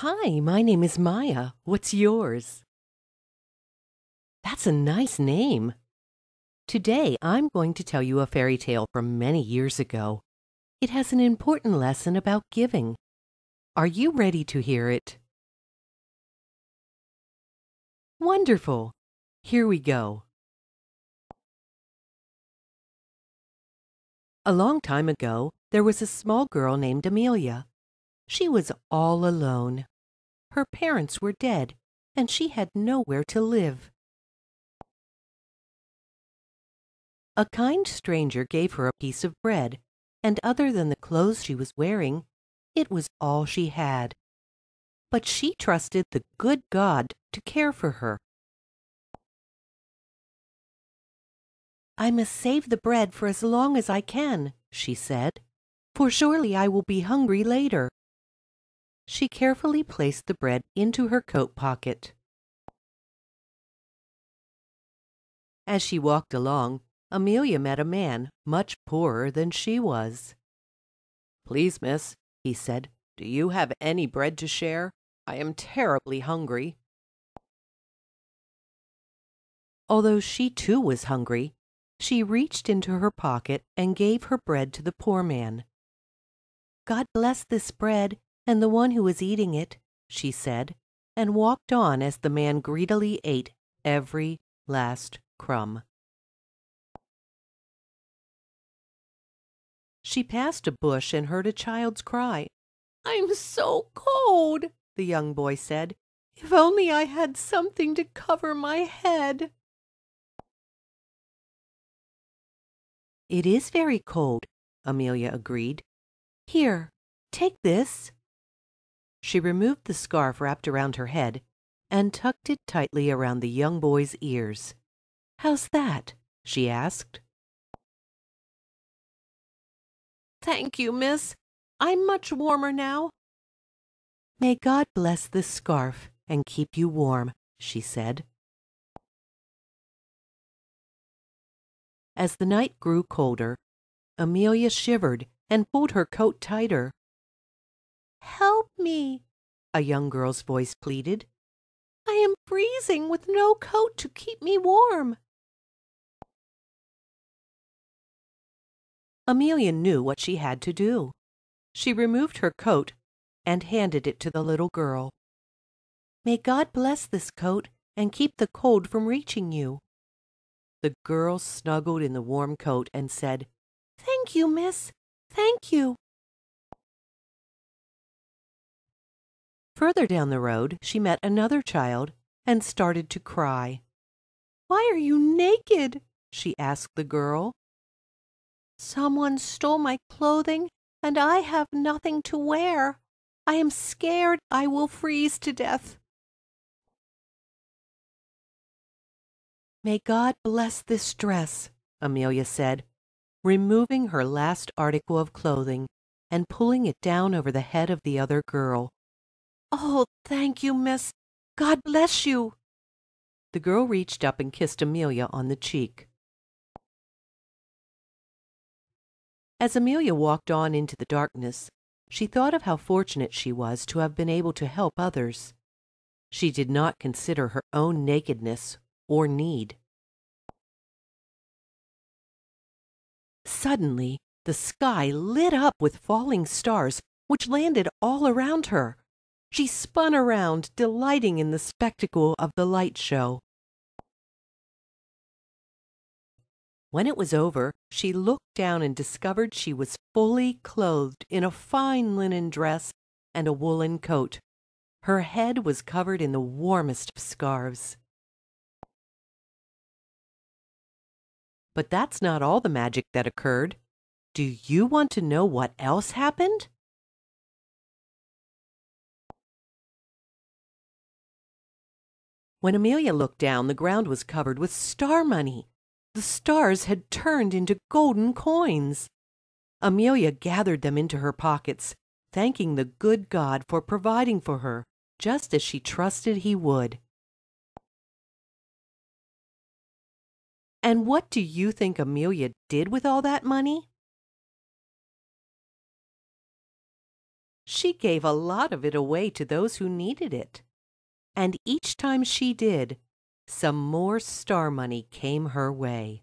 Hi, my name is Maya. What's yours? That's a nice name. Today, I'm going to tell you a fairy tale from many years ago. It has an important lesson about giving. Are you ready to hear it? Wonderful! Here we go. A long time ago, there was a small girl named Amelia she was all alone. Her parents were dead, and she had nowhere to live. A kind stranger gave her a piece of bread, and other than the clothes she was wearing, it was all she had. But she trusted the good God to care for her. I must save the bread for as long as I can, she said, for surely I will be hungry later. She carefully placed the bread into her coat pocket. As she walked along, Amelia met a man much poorer than she was. Please, miss, he said, do you have any bread to share? I am terribly hungry. Although she too was hungry, she reached into her pocket and gave her bread to the poor man. God bless this bread and the one who was eating it, she said, and walked on as the man greedily ate every last crumb. She passed a bush and heard a child's cry. I'm so cold, the young boy said. If only I had something to cover my head. It is very cold, Amelia agreed. Here, take this she removed the scarf wrapped around her head and tucked it tightly around the young boy's ears. How's that? she asked. Thank you, miss. I'm much warmer now. May God bless this scarf and keep you warm, she said. As the night grew colder, Amelia shivered and pulled her coat tighter. Help me, a young girl's voice pleaded. I am freezing with no coat to keep me warm. Amelia knew what she had to do. She removed her coat and handed it to the little girl. May God bless this coat and keep the cold from reaching you. The girl snuggled in the warm coat and said, Thank you, miss. Thank you. Further down the road, she met another child and started to cry. Why are you naked? she asked the girl. Someone stole my clothing and I have nothing to wear. I am scared I will freeze to death. May God bless this dress, Amelia said, removing her last article of clothing and pulling it down over the head of the other girl. Oh, thank you, miss. God bless you. The girl reached up and kissed Amelia on the cheek. As Amelia walked on into the darkness, she thought of how fortunate she was to have been able to help others. She did not consider her own nakedness or need. Suddenly, the sky lit up with falling stars, which landed all around her. She spun around, delighting in the spectacle of the light show. When it was over, she looked down and discovered she was fully clothed in a fine linen dress and a woolen coat. Her head was covered in the warmest of scarves. But that's not all the magic that occurred. Do you want to know what else happened? When Amelia looked down, the ground was covered with star money. The stars had turned into golden coins. Amelia gathered them into her pockets, thanking the good God for providing for her, just as she trusted he would. And what do you think Amelia did with all that money? She gave a lot of it away to those who needed it and each time she did, some more star money came her way.